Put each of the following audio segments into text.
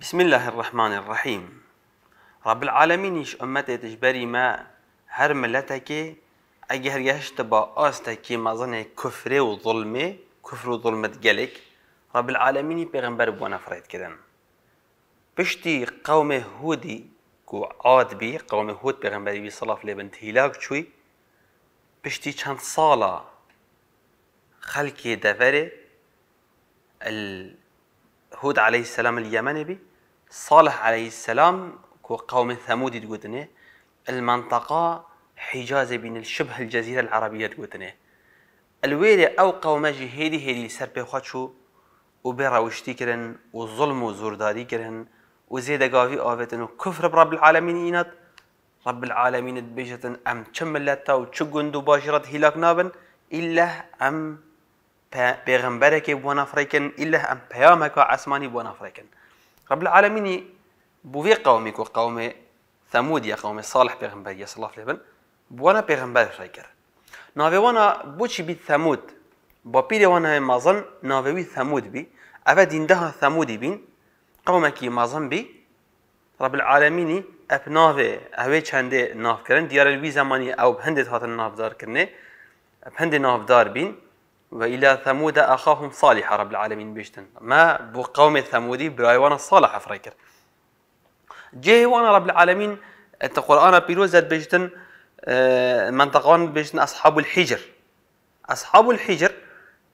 بسم الله الرحمن الرحيم رب ايش امت تجبري ما هر ملتك اگر يشت با آستکی مزن كفر و ظلم كفر و ظلمت گلک رب العالمين پیغمبر بو نفرت كدن بشتي قوم هودي كو عاد بي قوم هود پیغمبر بي صلاف لبنت هلاك چوی بشتي چند خلقي خلکی دفره هود عليه السلام اليمني بي صالح عليه السلام قوم ثمود تقولنا المنطقة حجازة بين الشبه الجزيرة العربية تقولنا الويلة أو قوم جهيدي هيدي سر بخاتشو وبروشتي كرن وظلم وزورداري كرن وزيد قافي آفتن وكفر برب العالمين إينات رب العالمين تبيشتن أم كم ملتا وشقن باشرت هلاك نابن إلا أم پیغمبرك بونافريكن إلا أم پیامك وعسماني بونافريكن رب العالمين بوفي قومي كو قومي ثمود يا قومي صالح بيغمبر يا صلى الله عليه وسلم بوانا بيغمبر شايكر نافي وانا بوشي بي ثمود بابيري وانا مازن نافي وي ثمود بي افا دين دها ثمود بين قومك مازن بي رب العالمين اب نافي اوي چند ناف كرن ديار الوي ماني او بهند هات ناف دار كرن بهند ناف دار بين وإلى ثمود أخاهم صالح رب العالمين بيشتن ما بو قوم ثمودي برايوان الصالح فريكر جه وانا رب العالمين قرآن بيروز بيشتن منطقة بيشتن أصحاب الحجر أصحاب الحجر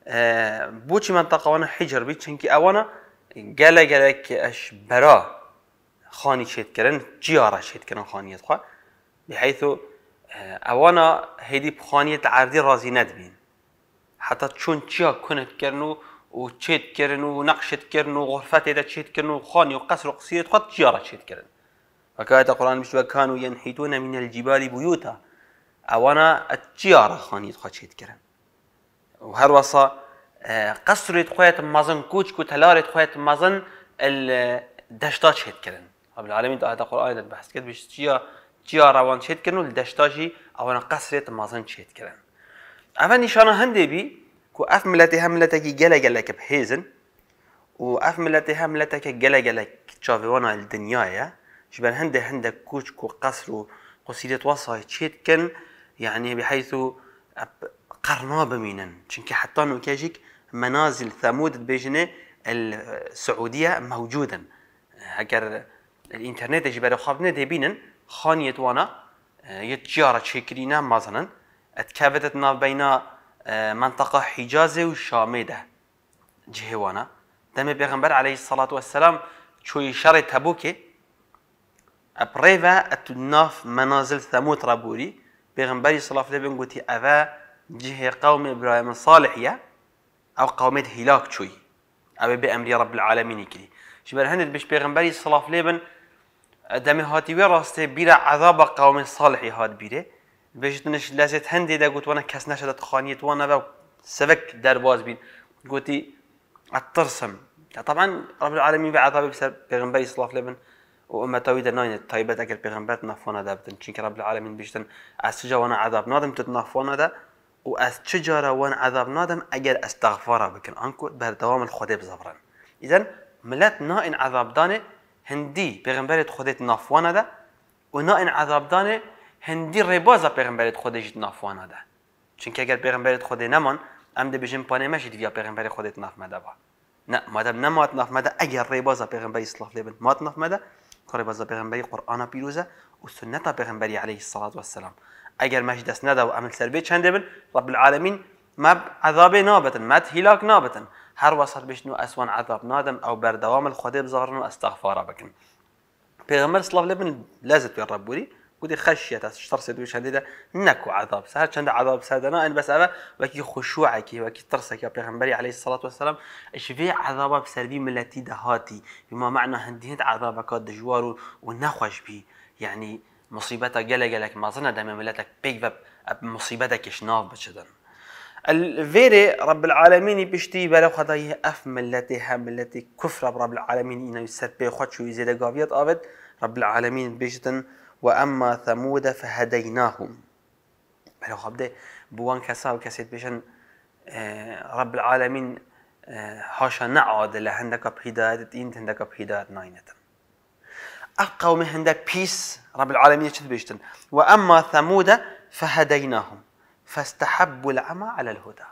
آه، بوش منطقه حجر بيشتن كي اوانا گله گله اش برا خاني شيت كرن جيارة شيت كرن خانیت بحيث آه، اوانا هيدي بخانية عردی رازي ندبين حتى تشون تشيا كنت كرنو وتشيت كرن ونقشت كرن وغرفات إذا تشيت كرن وخان وقصر وقصير قد تجارة تشيت كرن فكانت القرآن مش كانوا ينحتون من الجبال بیوتا أوانا چیا را خود خاني تشيت و هر وصا آه، قصر تخويت مازن كوتش كتلار تخويت مازن الدشتا آه، تشيت كرن رب العالمين ده هذا القرآن بحث کرد كده چیا تجارة تجارة وان تشيت كرن والدشتاجي أوانا قصر مزن تشيت كرن افاني شانا بی كو اف ملتی ملتی هم که گله گله که بهيزن و اف ملتی هم ملتی که گله گله که چاویوانا الدنیای جبن هنده هنده کوچ کو قصر و قصیدت قصيدة وصاي تشيتكن يعني بحيث قرناب مينن چنك حتى نوكاجيك منازل ثمود بيجنه السعودية موجودا اگر الانترنت خواب نده بینن خانیت وانا آه، يتجارة شكرينا مازنن اتكابتت ناف بين آه، منطقة حجازي وشاميدة جهوانا دم بيغمبر عليه الصلاة والسلام شوي شر تبوكي ابريفا اتناف منازل ثموت رابوري بيغمبري صلاة الله عليه وسلم أفا جه قوم إبراهيم الصالحية أو قوم هلاك شوي أو بأمر رب العالمين كلي شبر هند بش بيغمبري صلى الله عليه وسلم دم هاتي وراستي بلا عذاب قوم صالحي هاد بيره بيش تنش لازت هندي دا قلت وانا كاس نشدت خانيت وانا بقى سبك دار باز بين قلتي اترسم طبعا رب العالمين بعد طبيب سر بيغنبري صلاة لبن وأما تويدا ناين طيبة أكل بيغنبر تنافونا دا بدن چونك رب العالمين بيشتن أسجا وانا عذاب نادم تتنافونا دا و أسجا وانا عذاب نادم أجر استغفاره بكن أنكو بهر دوام الخدي بزبرن إذن ملت نائن عذاب دانه هندي بيغنبري خديت نافونا دا ونائن عذاب دانه هندی ریبازا پیغمبر جد نافوانه ده چون که اگر پیغمبر خود نمان ام ده بجن پانه مشید ویا پیغمبر خودت ناف مده با نه مادم نه مات ناف مده اگر ریبازا پیغمبر اسلام لبن مات ناف مده کاری بازا پیغمبری قرآن پیروزه و سنت پیغمبری علیه الصلاة والسلام اگر مجد دست نده و عمل سربه چنده بن رب العالمین ما عذاب نابتن ما تهلاك نابتن هر وصل بشنو اسوان عذاب نادم او بردوام دوام الخديب زغرنو بكن پیغمبر صلی الله علیه و لازم ودي خشية ترصد وش هنديدا نكو عذاب سهر چند عذاب سادنا ان بس اوه وكي خشوعك وكي ترسك يا پیغمبري عليه الصلاة والسلام اش في عذابا بسربي ملتي دهاتي بما معنى هندي هند كاد دجوار ونخوش بي يعني مصيبتك جلا جلك ما ظن دم ملتك بيك مصيبتك شناف بشدن الفيري رب العالمين بشتي بلا خدايه اف ملتي ها ملتي كفر رب العالمين انه يسبي خدش ويزيد قافيات ابد رب العالمين بشتن وأما ثمود فهديناهم بلو خبده بوان كسا وكسيت بيشن آه، رب العالمين آه، هاشا نعاد لهندك بهداية إنت هندك بهداية ناينة اقوم هندك بيس رب العالمين يشت بيشتن وأما ثمود فهديناهم فاستحبوا العمى على الهدى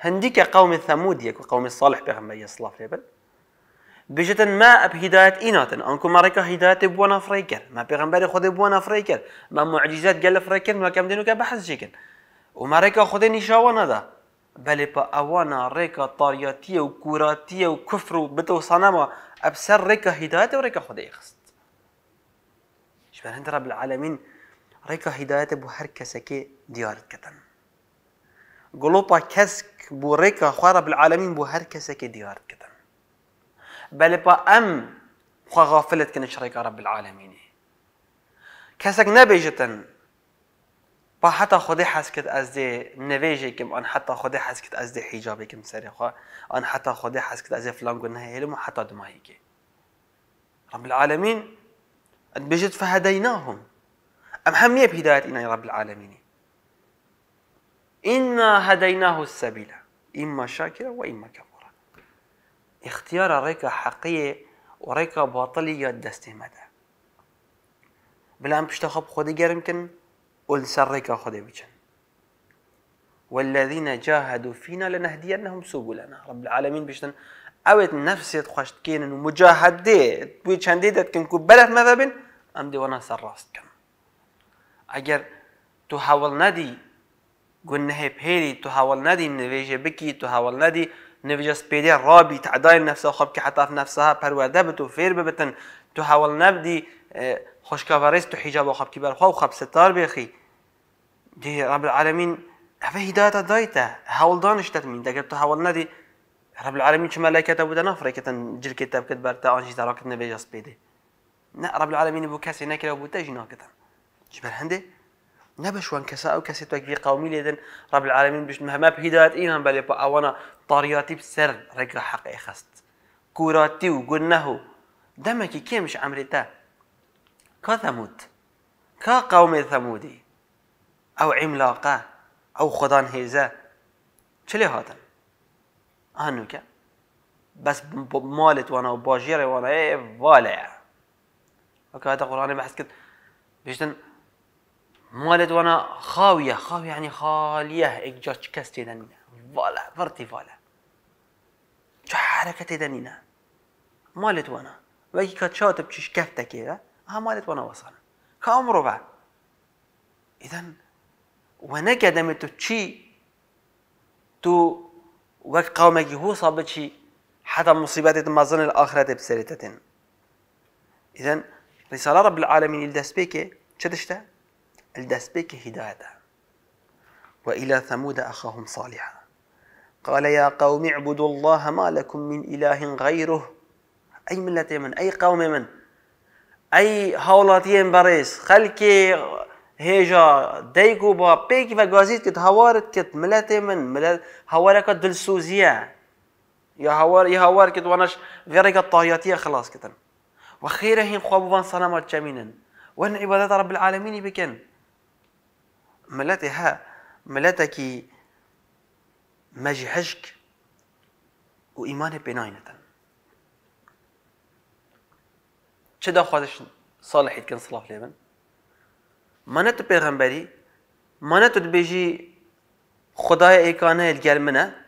هنديك قوم ثمود يك قوم الصالح بيغمبر يصلاف ليبل بجتن ما اب هدايت ايناتن انكو مريكا هدايت بوانا فريكر ما بيغمبري خود بوانا فريكر ما معجزات قال فريكر ما كم دينو كبحس جيكن ومريكا خود نشاوانا ده بل با اوانا ريكا طارياتيه وكوراتيه وكفر وبتو صنما ابسر ريكا هدايت وريكا خود يخست شبان رب العالمين ريكا هدايت بو هر كسكي ديارت كتن قلوبا كسك بو ريكا خرب العالمين بو هر كسكي ديارت كتن بل با ام خو غافلت كن شريك رب العالمين كسك نبيجتن با حتى حسكت حتا خودی حەسکت ئەس دێ نەوێژێکم ئەن حتا خودی حەسکت ئەس دێ حیجابێکم سەرێخوا ئەن حتا خودی حەسکت ئەزێ فلانگو نهێلم و حتا دماییکێ رب العالمين ان بيجت فهديناهم ام هەم نیە پیدایەت ئینای رب العالمين إنا هديناه السبيل إما شاكرا وإما كفورا اختيار ريكا حقيقي وريكا باطلي يا دستي مدى پشت خواب خودی گرم کن و لسر رايك والذين جاهدوا فينا لنهدينهم سبلنا رب العالمين بشتن اوت نفسي تخشت كين ومجاهدت بو چندیدت کن کو بلد مذا ام دي وانا سر راست کن اگر تو حاول ندی گنه پیری تو حاول ندی نویجه بکی تو نفجس بيدي رابي تعداي نفس خب که نفسها پرورده بتو فير ببتن تو حاول نبدی آه، خوشکاوریز تو حجاب خوب که خب و ستار بيخي دي رب العالمين اوه هداية دایته حاول دانش تدمین دقل تو حاول ندی رب العالمین چه ملائکه بوده نفره كتن جل كتاب کت برتا آنجی تراکت نویجس بيدي نا رب العالمين بو کسی نکره بوده جنا ناكتن جبر هنده نەبشوان کەسا ئەو کەسی تۆکی قومی لێدن ڕب العالمین بشن هەمە هیدات ئینان بەلێ بە ئەوەنە تاریاتی سەر ڕێگرە حەقی خست کوراتی و گون نەهو دەمەکی کێمش ئەمریتا کا ثەموت کا قومێ ثەمودی ئەو عیملاقە ئەو خۆدان هێزە چ لێ هاتن مالت وانا و وانا ايه والەیە وكا هذا قڕانە بحس كده بيشتن مالت وانا خاويه خاويه يعني خاليه اكجاش كستي دنينا فالا فرتي فالا شو حركتي دنينا مالت وانا وكي كانت تشيش كفته كده ها مالت وانا وصل كعمره بعد اذا وانا قدمتو تشي تو وقت قومك هو صابت شي حتى مصيبات مازن الآخرة بسرتة إذا رسالة رب العالمين الدسبيكي شدشته الدسبيك هدايته وإلى ثمود أخاهم صالحا قال يا قوم اعبدوا الله ما لكم من إله غيره أي ملة من أي قوم من أي هولاتي باريس خلكي هيجا ديكو با بيك فقازيت كت هوارت كت ملة من ملة هوارك دلسوزية يا هوار يا هوار كت وناش غيرك الطاياتية خلاص كتن وخيرهن خوابوان صنمات جميلا وان عبادات رب العالمين بكن ملاتي ها ملاتكي ماجي هشك وإيمان بناينة چدا خوازش صالح يتكن صلاة ليبن مانت پیغمبری مانت بيجي خداي خدای ایکانه الگل منه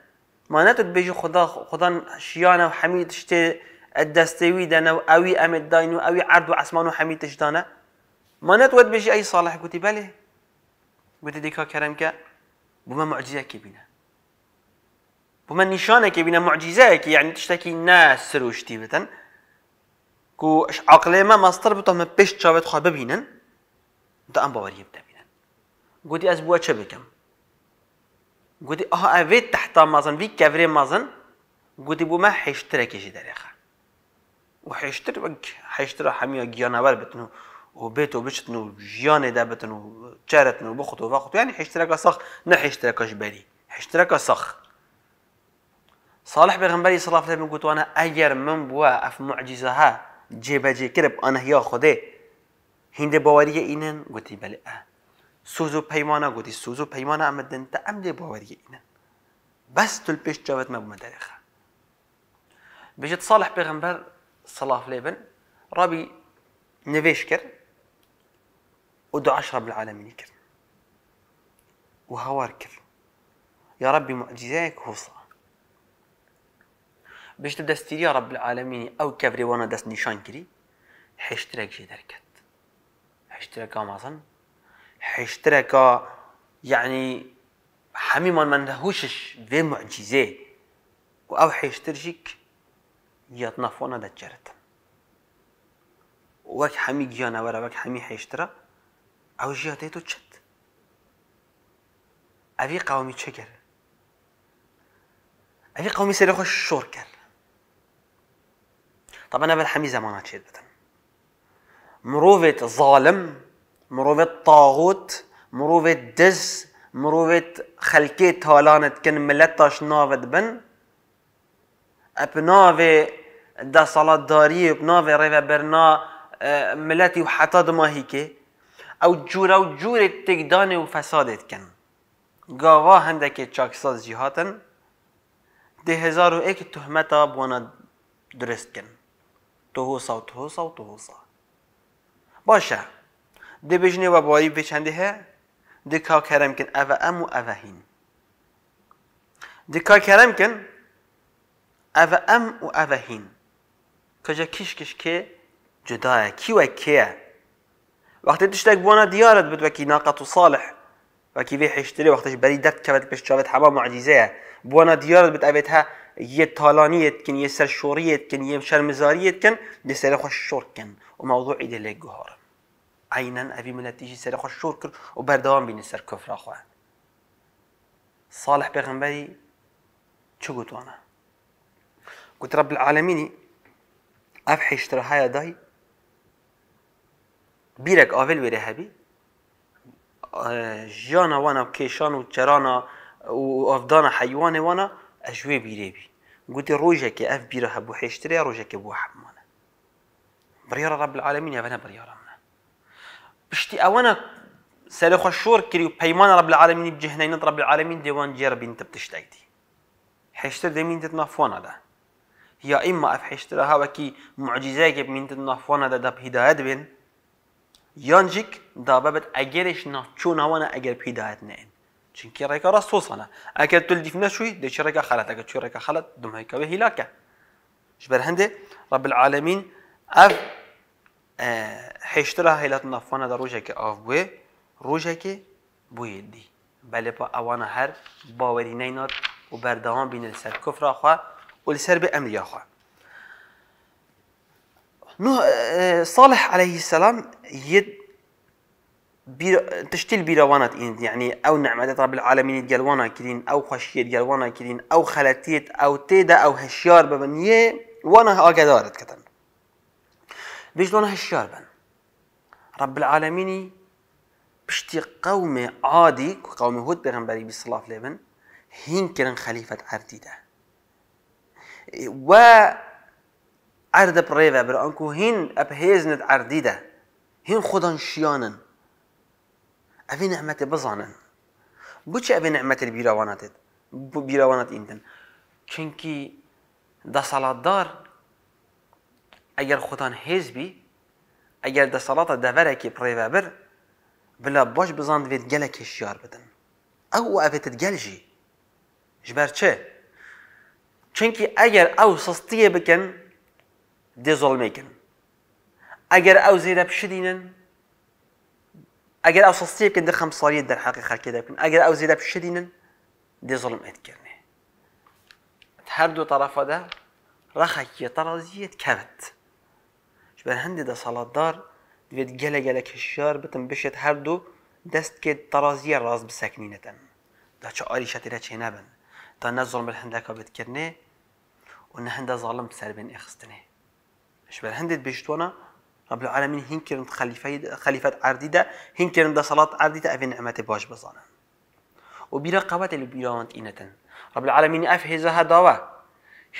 مانت بيجي خدا خدا شيانا وحميد شتي الدستوي دنا اوي امد داينو اوي عرض وعسمان وحميد تشدانه مانت ود بيجي اي صالح قلت بله گوتی دیکا کرم که بما معجزه کی بینه بما نشانه کی بینه معجزه کی یعنی تشتکی نه سروشتی بتن کو عقلی ما مصدر بتو ما پیش چاوت خواه ببینن تا ام باوری بده بینن گوتی از بوا چه بکم گوتی آها اوی اه، تحتا مازن وی کفری مازن گوتی بما حشتره کشی درخه و حشتر وک حشتر همیا گیانه بر بتنو و بیت و بچتن و جیانه ده تشارت من بخطه وفقته يعني حيشترك صخ نه حيشترك جبري حيشترك صخ صالح پیغمبری صلی الله علیه و گوتوانه اگر من بوا اف معجزه ها جبجه کرب انا یا خوده هند باوری اینن گوتی بله اه. سوزو پیمانه گوتی سوزو پیمانه امدن تا امده باوری اینن بس تل پیش جوت مبم درخه بجد صالح پیغمبر صلاة ليبن ربي نفيش كر ودعاء اشرب العالمين يكر وهوار كر يا ربي معجزاك وصل باش تبدا ستير يا رب العالمين او كافري وانا داس نيشان كري حشترك جي دركت حشترك مثلا حشترك يعني حميما ما نهوشش في معجزة او حشترجيك يتنفونا دجرت وك حمي جيانا ورا وك حمي حشترك او ژیاتێت تو چت ئەوی قاومی چە کرد ئەوی قومی خوش شور کر طبعا أنا بالحمي زمانا تشيد بتن مروفة ظالم مروفة طاغوت مروفة دز مروفة خلكية تالانت كن ملتاش نافد بن ابنافي دا صلاة داري ابنافي ريفا برنا ملتي وحتى هيكي او جور او جور تگدان و فسادت کن گاوا هندک چاکساز جهاتن ده هزار و یک تهمتا بوانا درست کن توهوسا و توهوسا و توهوسا باشه ده بجنه و باری بچنده ها ده کا کرم کن او ام و او هین ده کا کرم کن او ام و او هین کجا کش کش که جدایه کی و کیه وقت تشتاق بونا ديارت بد ناقة صالح وكي في حشتري وقتش بری دت كبت بش چابت حبا معجزه بونا ديارت بد اوید تالانية یه تالانیت کن یه سر شوریت کن یه شرمزاریت کن یه سر خوش شور كن وموضوع موضوع لك جهار عينا أبي اوی ملتیشی سر خوش شور كن وبردوان بين سر كفر أخوة صالح پیغمبری قلت وانا قلت رب العالمینی اف حشترهای دای بیرگ آویل ویره هبی آه، جانا وانا و کشان و چرانا و آفدانا حیوان وانا اجوی بیره بی گوتی روژه که اف بیره هبو حشتره روژه که بو حمانه بریار رب العالمين هبنا بریار امنا بشتي اوانا سالخ الشور كريو پیمان رب العالمين بجهنين رب العالمين ديوان جير بنت بتشتايتي حشتر دي مين تتنافونا ده يا اما اف حشترها وكي معجزاك بمين تتنافونا ده ده هدایت بین يانجيك دا بابت اجرش نا چون هوانا اجر بيدايت نين چونكي ريكا راس توصنا اكل تلديف شوي دي شركة خلت اكل شو ريكا خلت دم هيكا بهلاكا جبر هندي رب العالمين اف أه حشترا هيلات نفانا دا روجك اف بوي روجك بوي دي بله با اوانا هر باوري نينات و بردهان بين السر كفر خوا و السر بأمريا خوا نوح آه، صالح عليه السلام يد بير تشتيل بيروانات يعني أو نعمة رب العالمين قال وانا كدين أو خشية قال وانا كدين أو خلاتيت أو تيدا أو هشيار ببن ببنية وانا أقدارت كتن بيش لون هشيار بن رب العالمين بشتي قوم عادي قوم هود بغنبري بالصلاة لبن هين كرن خليفة عرديدة و عرض پریوه بر انکو هین اب هیزنت عردیده هین خودن شیانن اوی نعمت بزانن بچه اوی نعمت بیروانتت بیروانت ایندن چونکی دا صلات دار اگر خودان هیز بی اگر دا صلات دوره که پریوه بر بلا باش بزاند وید گله کشیار بدن او اویتت گل جی جبر چه؟ چونکی اگر او سستیه بکن دزول ميكن اگر او زيدا بشدينن اگر او سستيب كن دخم صارية در حقيقة كده بكن اگر او زيدا بشدينن دي ظلم اتكرني هر دو طرف ده رخا كي طرازية كرت شبه هندي ده صلاة دار دويت جلا جلا كشار بتم بشت هر دو دست كي طرازية راز بساكنينة تم ده چه آلي شتيرا چه نبن ده نظلم الهندكا بتكرني ونهند ظلم سربين اخستنه اشبال هندت بيشتونا رب العالمين هنكرن خليفة خليفات عرديدة هنكرن دا صلاة عرديدة أفي نعمة باش بزانا وبيرا قوات اللي بيراونت إنتن رب العالمين أف هزها داوا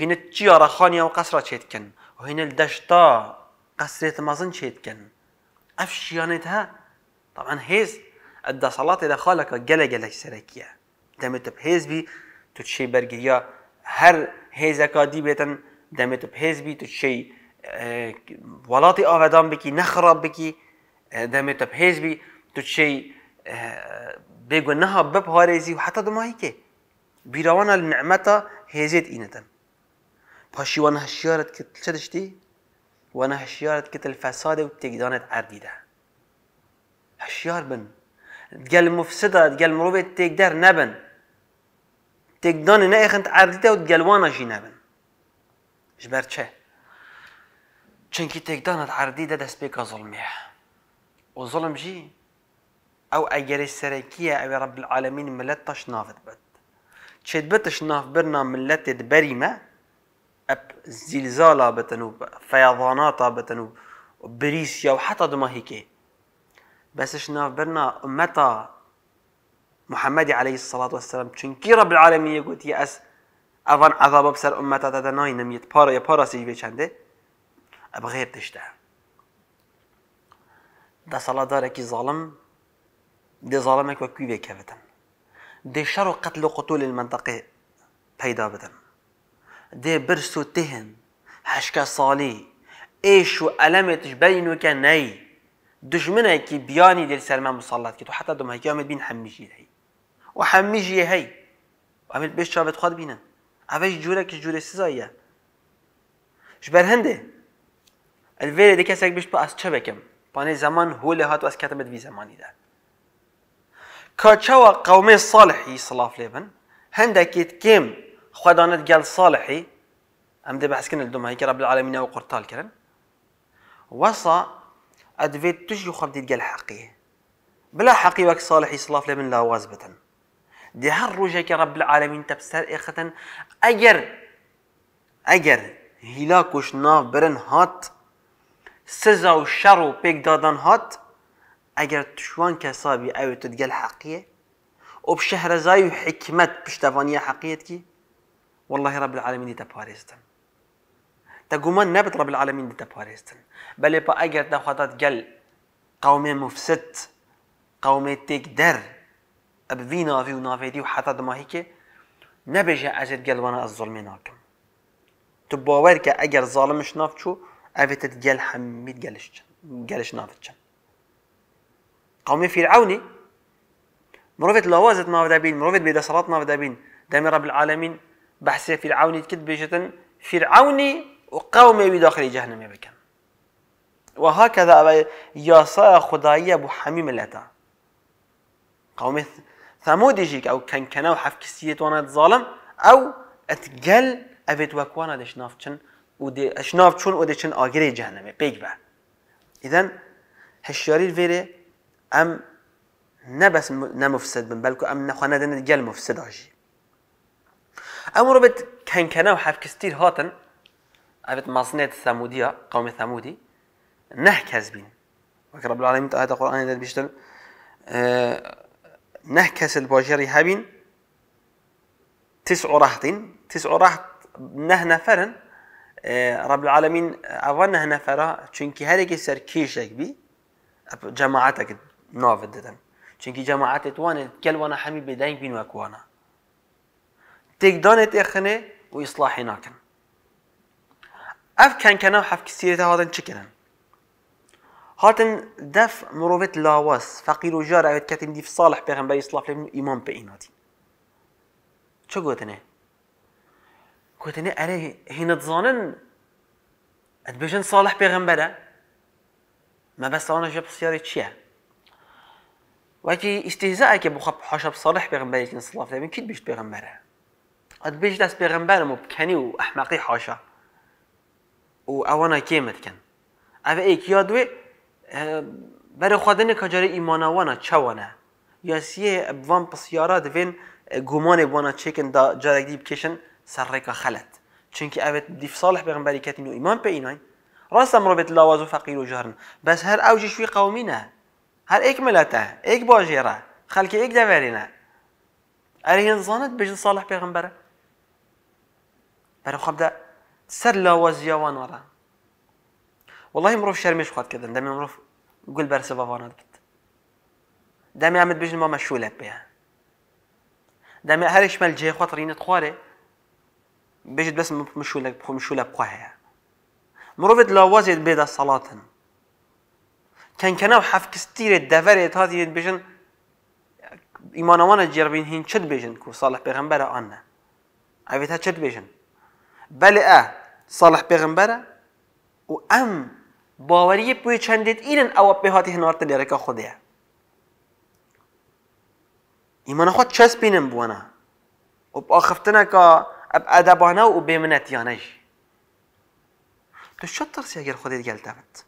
هنا تجيارة خانية وقصرة شيتكن وهنا الدشتا قصرة مزن شيتكن أف شيانتها طبعا هيز أدى صلاة دا خالك جلا جلا سركيا دمت بهيز بي تتشي برجيا هر هيزك دي بيتن دمت بهيز بي تتشي آه، وڵاتی ئاوادان بکی نخراب بکی دەمێت تە پێز بی تو چی آه، بێگوە نەها بەپارێزی و حتا دمایکێ بیراوانە لە نعمەتە هێزێت ئینەتەن پاشی وانە هەشیارت کرد چە دشتی وانە هەشیارت کرد الفەسادە و تێکدانێت ئەردیدا هەشیار بن گەل مفسدات گەل مرۆڤێت تێکدەر نەبن تێکدانێ نەئخند ئەردیدا و گەلوانە نبن نەبن ژبەر چه؟ تک دانت عرضی داده است به زڵمیە و ظلم چی؟ آو اگر سرکیه ئەوێ رب العالمین ملت تەش نافت بێت چێت بتش نافبرنا ملتێت بەریمە ئەپ زیلزالا بتن و بتنو بتن و بریسیا و حتا بسش ناف برنا ئومەتا محەممەدی عليه الصلاة والسلام چونکی رب العالمین یەگوتی ئەس ئەوان عذابە بسەر ئومەتا دەدەنای نەمیت پارە پاراسی بێ چنده بغير تشتا دا صلاة داركي ظالم دي ظالمك کوی بيكا بتن دي شەڕ قتل قتول المنطقة قوتولی منتەقێ پەیدا بدن دێ برس تهن حشكا صالي ئێش و ئەلەمێتش بەین ناي نەی كي بياني دێ سەرمە مساڵات کرد حتى دم دمهکیامێت بین هەمیژی هەی و هەمیژی هەی ئەمێت بێش چابێت خوات بینن ئەوەش جوورێکی جوورێ سزاییە جبر هنده الفيل دي کسک بيش بو از چه بکم پانی زمان هو لهات و از کتمت في زماني ده كاتشوا قومي صالحي صلاف ليبن هندك كيم خدانت قال صالحي ام دي بحسكن الدم هيك رب العالمين او قرطال كرن وصا ادفيت تش تجي دي قال حقي بلا حقي وك صالحي صلاف ليبن لا وازبة دي هر هالرجك رب العالمين تبسر اختن اجر اجر هلاكوش وش ناف برن هات سزا و شر و پیک دادن هات اگر تشوان کسابی اوی ئەوێتت گەل حەقیە ئۆب شەهرەزای و حکمت حقیت کی والله رب العالمین دیتا پاریستن تا تەگومان نبت رب العالمین دیتا پاریستن بلی پا اگر دخواتات گل قوم مفسد قوم تیک در اب وی ناوی و دی و حتا دماهی دماهیکێ نەبێژە ئەزێت گەلوانە از ظلمی ناکم تو باور که اگر ظالمش زاڵمش نافچوو حميد ئەێتت گەل حەمید گەلشت گەلش ناوتچە قومی فیرعونی مرۆڤێت لەوازت ماوەدابین مرۆڤێت بێدەسەڵات ماوەدابین دەمی ڕب العالمین بەحسێ فیرعونی کرد بێژێتن فیرعونی وقومي بداخل جهنم بكم وهكذا ياسا خدايا أبو حميم لتا قوم ثمود يجيك أو كان كنا وحف كسيت وانا ظالم أو أتقل أبيت وكوانا دش نافتشن ودي اشناف چون ودي چن آگره جهنمي پیگ به اذن هشياري الفيري ام نه بس نمفسد بن بلکو ام نخوانه دن گل مفسد آجی ام رو بت کنکنه و حفکستیر هاتن ابت مصنیت ثمودیه قوم ثمودی نه كذبين وك رب العالمين تعالى القرآن إذا بيشتل اه، نه نهكس الباجر هابين تسع رهط تسع راحت نه نفرن آه، رب العالمين هنا فرا هەنەفەرە چونکی هەرێکی سەر کێشێک بی جەماعەتەکە ناوت دەدەن چونکی جەماعەتێت وانێت گەلوانە هەمی بێداین بین وەکوانە تێکدانێت ئێخنێ و ئیسلاحی ناكن اف كان و حف سیرێتە هادن چکردن هاتن دف مروفت لاواس فقير وجار عيد كاتن ديف صالح بيغنبري صلاح لابن إمام بإيناتي شو قوتنه؟ كوتني أري هنا تظنن أتبجن صالح بيغمبرة ما بس أنا جاب سيارة شيا وكي استهزائك بخب حشب صالح بيغمبرة كن صلاف لابن كيد بيجت بيغمبرة أتبيج داس بيغمبرة مبكني وأحمقي حاشا وأوانا كيمت كان أبا إيك يادوي برای خودن کجاری ایمانا وانا چوانا یا سیه بوان پسیارا دوین گمان آه، وانا چکن دا جارگی بکشن سرك خلت چونکی أبد دیف صالح پیغمبری کتین و ایمان په ایناین راست امرو بیت لاواز و فقیر و جهرن بس هر اوجش وی قومی نه هر ایک ملته ایک باجیره خلکی ایک دورینه ارهن زانت بجن صالح پیغمبره برای خب ده سر لاواز یوان ورا والله مروف شرمش خواهد کردن دمی مروف قل برس بابانا دبت دمی عمد بجن ما مشولة بیا دمی هرش مل جه خاطرینت خواره باش بس مشو بلاسم مشولا مشولا بقواها مروفت لا وازيت بيدا صلاة كان كان حف كستير الدفرت هذه بيجن إيمان وانا جربين هين شد بيجن كو صالح بيغمبرة أنا عرفتها شد بيجن بل أه صالح بيغمبرة ام باوري بوي چندت اینن او به هاتی هنارت لیرکا خودیه ایمان خود چسبینم بوانا و با بأدبانا وبمنتيانا جي تو شطر سي اگر خودت گل تفت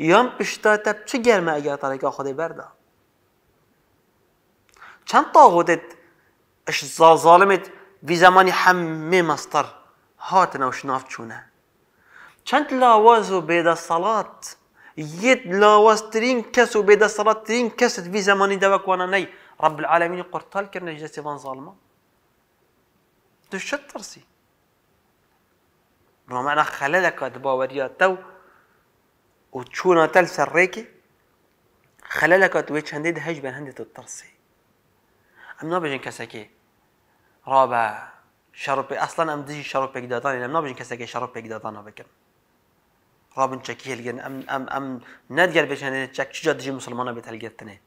یام پشتا تب چه گرمه اگر طریقا خودی بردا چند تا خودت اش ظالمت في زماني حمي مصدر هاتنا وشناف چونه چند لاواز و بيدا صلاة يد لاواز ترين كسو بيدا صلاة ترين كست في زماني دوك وانا ني رب العالمين قرطال كرنا جزاسي فان ظالمه دشت ترسي بما معنى خلالك باوريا تو وتشونا تل سريكي خلالك ويتش هندي هج بين هندي تترسي ام نابجن كساكي رابع شربي اصلا ام ديجي شربي قداداني ام نابجن كساكي شربي قدادانا بكم رابن تشكي ام ام ام نادقل بيش هندي تشك شجا ديجي مسلمانا بيت هلقتني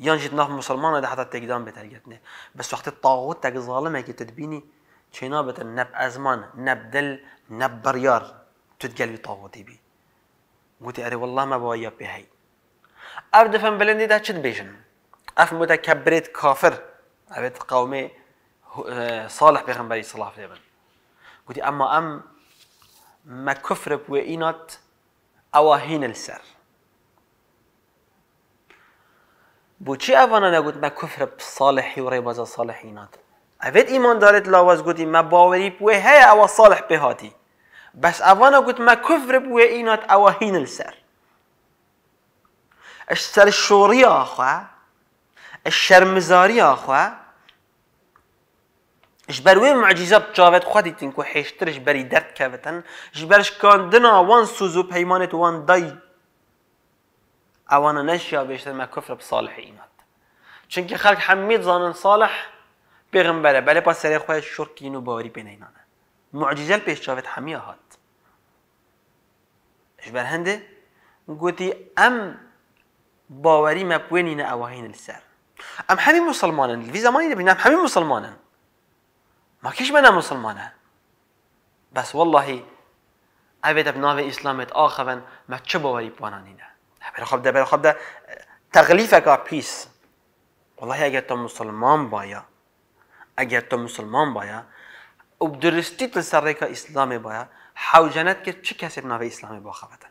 ينجد ناف مسلمان ده حتى تقدام بترجتني بس وقت الطاغوت تك ظالمه كي تدبيني چنابة نب أزمان نب دل نب بريار تتقلبي طاغوتي بي قلت أري والله ما بوايا بهي دفن بلندي ده چد بيجن أف متكبرت كافر أبيت قومي اه، صالح پیغمبری صلی الله علیه و اما ام ما كفر بوئينات اواهين السر بۆچی اوانا نگود ما کفر صالحی و ڕێبازە صالحینات اوید ایمان دارید لاواز گودی ما باوری بوه هی او صالح پێ هاتی بەس ئەوانە گوت مە کوفرە بوێ ئینات ئەوە هینل سەر ئەش سەر شۆڕیا خوا ئەش شەرمزاریا خوا ji ber wê mecîza çavet xwe حیشترش بری درد ji berî dert kevetin ji وان سوزو پیمانت وان sûz ئەوانە نەشیابێشتن کفر صالح بساڵحی ئیمات که خەک حەمید زانن ساڵح پێغمبەرە بەلێ پا سەرێ خۆی شوڕکین و باوەری پێنەینانە پیش پێشچاوێت هەمیە هات ش بەر هەندێ گوتی ئەم باوەری مەپێنینە اواهین سر. ام همی مسلمانن وی زمانی دەبینم هەمی ما ماکیش بەنا مسلمانه. بس واللهی ئەوێت ئەب اسلامت اسلامت آخرن ما چه باوەری نه. خب خب ده ده بالخبده تغلیفک پیس والله اگر تو مسلمان بایا اگر تو مسلمان بایا و درستی تل سرکا اسلام بایا حوجنت که چه کسی نوی اسلام با خفتن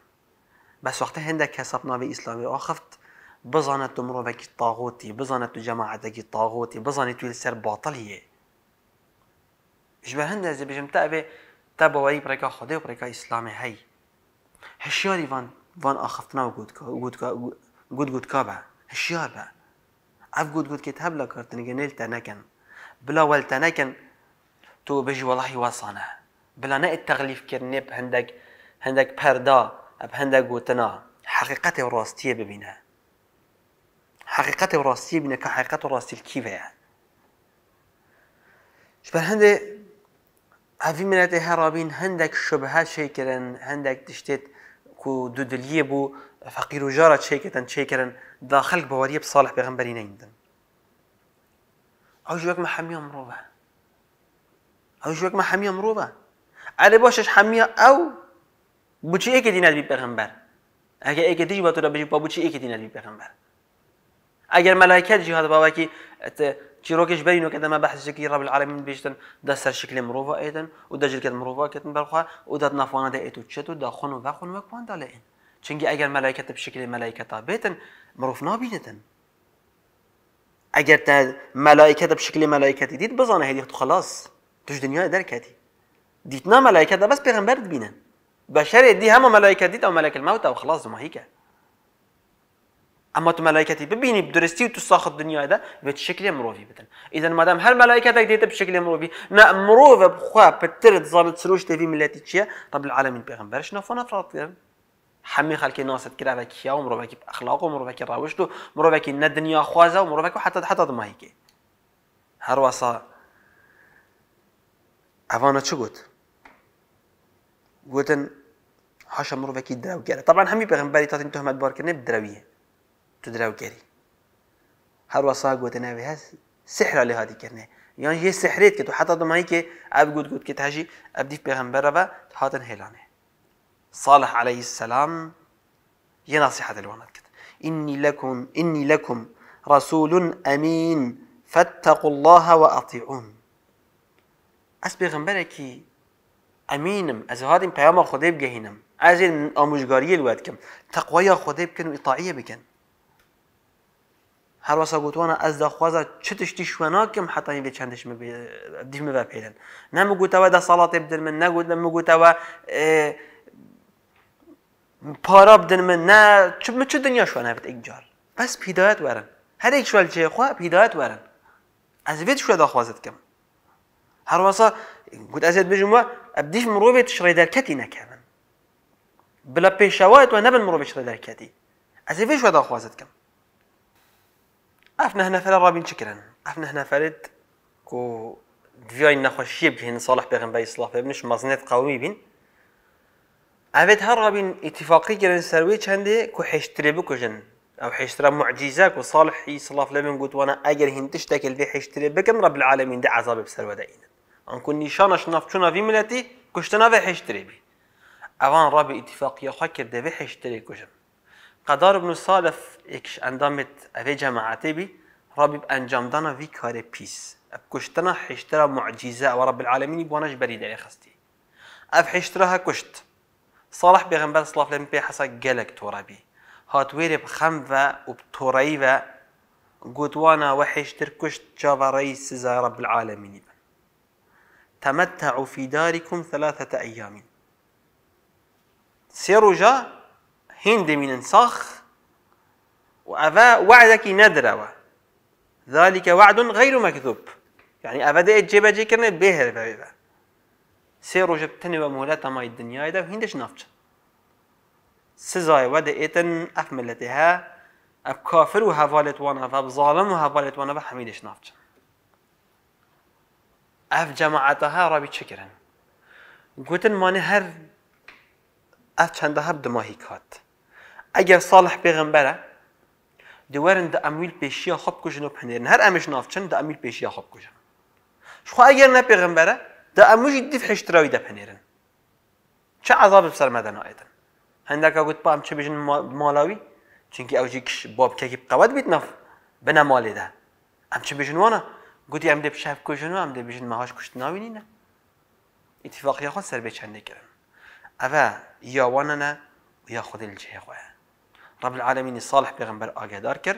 بس وقت هنده کسب نوی اسلام با خفت بزانت تو مروفکی طاغوتی بزانت تو جماعت جماعتکی طاغوتی بزانی تو سر باطلیه جبه هنده زی بجم به تا وری برکا خدا و برکا اسلام هی هشیاری وان فان اخفنا وجود كا وجود كا وجود وجود كابا هالشيار بقى عف جود جود كتاب لا كرتن جنيل تناكن بلا ول تناكن تو بيجي والله وصانا بلا نا التغليف كرني بهندك هندك بردا بهندك وتنا حقيقتي وراستيه ببينها حقيقتي وراستيه بينها كحقيقة وراستي الكيفة شبه هندي عفي من هرابين هندك شبهات شيكرن هندك تشتت و دو دلیه بو فقیر و جارا چی کتن چی کرن دا خلق باوریه بصالح پیغمبری نیندن او جوک محمی امروبه او جوک محمی امروبه على باشش حمی او بوچی ایک دیند بی پیغمبر اگر ایک دیج با تو را بجی با بوچی ایک دیند بی پیغمبر اگر ملائکه دیجی هاد چیرۆکیش بینەوە کە دەمە بەحزیکی ڕب العالمین بشتن دا شكل مروفا مرۆڤ ئێدن جل كذا مروفا كذا بەرخوا و نافوانا نافوانە ايتو و چێت و داخۆن و داخۆن وەکواندا لەێن چنگی ئەگەر مەلایکەتە بشکلی مەلایکەتا بێتن مرۆڤ نابینێتن ئەگەر تا بشكل ملائكة ديت دیت بزانە هەیەت خلاص توش دنیای دەرکەتی دیتنا مەلایکەدا بس پێغمبەر بینن بەشەرێ دي هما ملائكة ديت او مەلایکە ماوتە و خلاص ماهیکە اما تو ملائکتی ببینی درستی و تو ساخت دنیا ده به شکل مروی بدن اذا مادام هر ملائکتک دیت به شکل مروی نه مروی بخوا پتر زال سروش تفی ملتی چیه رب العالمین پیغمبرش نفون افراد کرد حمي خلكي ناصت كرا ذكيا ومروفك بأخلاقه ومروفك راوشته مروفك إن الدنيا خوازة ومروفك حتى حتى ما هيك هروسا أفانا شو قلت؟ قلت حاشا مروفك الدراوية طبعا همي بغنبالي تاتي تهمة باركنة بدراوية تدراوگەری هەروە سا گوتە ناوێ هەز سحرا لێ هاتی کردێ یان يعني یه سحرێت کرد و حتا دمایی کێ قد گوت گوت أب ديف بيغمبر ربا هاتن هێلانێ صالح عليه السلام یه نصیحت لەوانات إني لكم إني لكم رسول أمين فاتقوا الله وأطيعون أس بيغمبر كي أمينم أز هادم بياما خديب جهنم أز آموشقاري الواد كم تقويا خديب كن وإطاعية بكن هر واسه گوتوانا از دا خوازا چتش دي تشتی كم حتى بێ چندش ديش دیمە بە پێێن نەمەگوتەوە دا ساڵاتی بدن من نەگوت لە مگوتەوە اه، پارا بدن من نە چمە چ دنیا شوێنە بێت بس بەس پیدایەت هر هەرێک شوال از پیدایەت وەرن دا خوازت شوێ هر واسه گوت ئەزێت كتي ئەبدیش مرۆڤێت شڕێ دەرکەتی نەکەن بلە پێشەوەیت وە نەبن كتي از دەرکەتی ئەزێ دا خوازت داخوازتکەم افنا هنا فلا رابين شكرا افنا هنا فلد كو دفيا إن خشيب جهن صالح باي صلاح بابنش مزنيت قومي بين افيد هر رابين اتفاقي جرن سرويت هندي كو حشتري جن او كو صالح اي صلاح لمن قلت وانا اجر هنتش تاكل في حشتري بكم رب العالمين ده عذاب بسر ودين ان كون نشانه شناف شنا في ملتي كشتنا في حشتري بي اوان رابي اتفاقي خكر ده في حشتري جن قدار ابن سالف یک اندامت اوه جماعتی بی رابی انجام دانا وی کار پیس اب کشتنا حشترا معجزه و رب العالمینی بوانش بری دلی خستی اف حشترا ها کشت صالح بغنبال صلاف الله علیه حسا گلک تورا بی هات ويري بخم و بتورایی و قوتوانا وحشتر كشت جافا رئيس سزا رب العالمين تمتعوا في داركم ثلاثة أيام سيروا جا هند من صخ وأفا وعدك ندروا ذلك وعد غير مكذوب يعني أبدا جيبا جي كرنت بيهر بيبا سيرو جبتني ومولا ما الدنيا ده وهندش نفج سزاي ودا ايتن اف ملتها اف كافر وهفالت وانا فاب ظالم وهفالت وانا بحميدش نفج اف جماعتها ربي شكرا قلت ماني هر اف چندها بدماهي كات اگر صالح پیغمبره دووەرن دە پیشیا خب خۆ بکوژن و پنێرن هەر ئەمش نافچن ده امیل پیشیا خۆ بکوژن خوا اگر نه پیغمبره ده ئەموژی دیف ده دەپەنێرن چه عذاب سەرمەدەنایەتن هەندێکە گوت پام چه بجن مالاوی چونکی اوجی کش که قواد قواد بیت بنا مالی ده ئەم چه بجن وانا گوتی ئەم ده پیشاف کوژن و ئەم ده بجن مهاش کشت ناوی نینا اتفاقی خود سر بچنده ئەوە اوه یا خود الجه خواه رب العالمين صالح بيغمبر ئاگادار داركر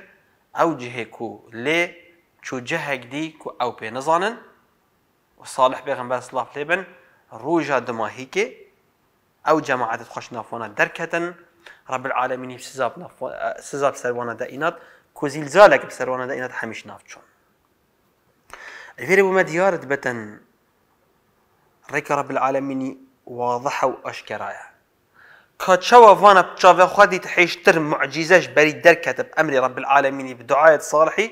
أو جهكو لي شو جهك دي كو أو ئەو پێ نەزانن و ساڵح پێغمبەر سلااف لێ بن ڕۆژە دماهیکێ ئەو جەماعەتت خۆشنافۆنە دەرکەتن رب العالمين سزاب سەروانە دائنات كو زلزالك بسروانا دائنات حميش نافتشون ئەێرە بمە بتن بەتەن رب العالمين واضحة و كاتشوا فانا بتشافي خادي تر معجزاش بري دركت بأمر رب العالمين بدعاء صالحي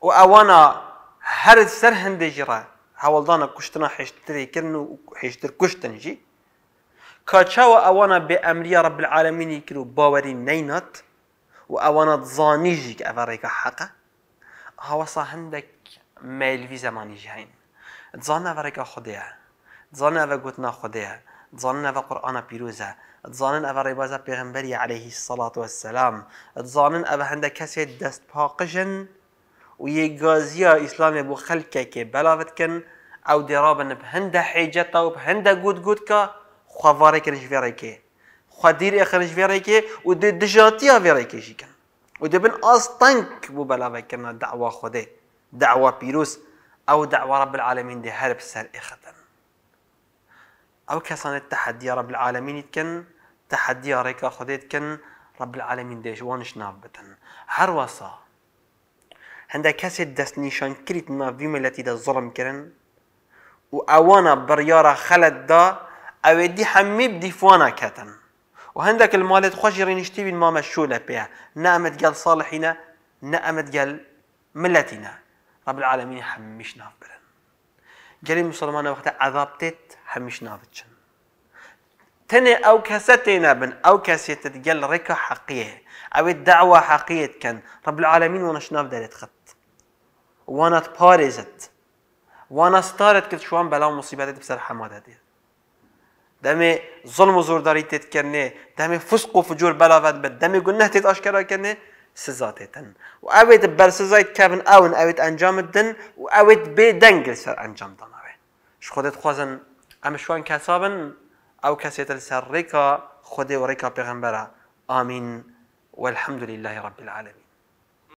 وأوانا هر سر جرا هولدانا كشتنا حيشتري كنو حيشتر كشتن جي كاتشوا أوانا بأمر رب العالمين يكرو باوري نينات وأوانا تزانيجي كأفريكا حقا هوصا هندك ميل في زماني جهين تزانا أفريكا خديها تزانا أفريكا خديها دزانن ئەە قورآە پیرروزە دزانن ئەە ڕێبازە پێغمبەری عليهەیهی سەڵات وسلام دزانن ئەە هەندە کەسێک دەست پاقژن و یێگازیە ئیسلامێ بۆ خەلکێکێ بەلاوتکن ئەو دێڕابن هەندە حیجەتە و هەندە گوت گوتکە خوواارێکرنج وێڕێکێ خودیر ئەخرج وێڕێکێ و د دژاتیە وێڕێکێژیکن و دەبن بو بلافتكن دعوة داوا دعوة بيروس او دعوة رب العالمين دي هرب سر ئێخەتن يتكن تحدي تەحدیە ڕب العالمینیت کەن تەحدیە ڕێکا خودێت کەن ڕب العالمین هندا نابن هەروەسا نيشان كريت دەست نیشانکریت دا الظلم كرن و ئەوانە بڕیاە دا او دی هەمی دیفوانە كتن و هەندێک خوش خۆشی بين ما مشولة بيها نامت قال صالحينا نامت قال ملتنا رب العالمين هەمیش نافبرن گەری مسلمانە وەختە ئازابتێت هەمیش ناوچن تنێ ئەو کەسە تێنابن ئەو کەسێتت جل ڕێکە حقیه او دعوة حقیه کن رب العالمین وەنەش ناو دەرێت خەت وانات پارزت وانە ستارت کت شوان بەلاو مصیبەتێت بسر حەمادە دێت دمی ظلم و زۆرداری تێتکردێ دمی فسق و فجور بلا ود بەلاوەت بێت دەمێ گونە تێت ئاشکراکردێ سزاتێتن و اوید بر سزایت کبن اون اوید انجام دن و اوید بی دنگل سر انجام ئەنجامدان ش خودت خوازن ئەم شوان کەسابن ئەو کەسێتە لەسەر ڕێکا خودێ و ریکا پیغمبره آمین والحمد لله رب العالمين